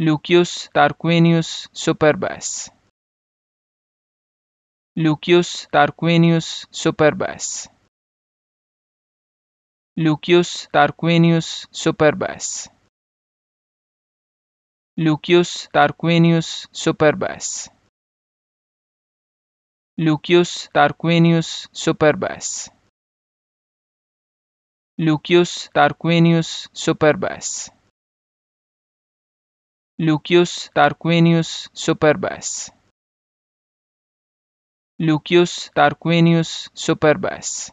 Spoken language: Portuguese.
Lucius Tarquinius Superbas. Lucius Tarquinius Superbas. Lucius Tarquinius Superbas. Lucius Tarquinius Superbas. Lucius Tarquinius Superbas. Lucius Tarquinius Superbas. Lucius Tarquinius Superbus. Lucius Tarquinius Superbus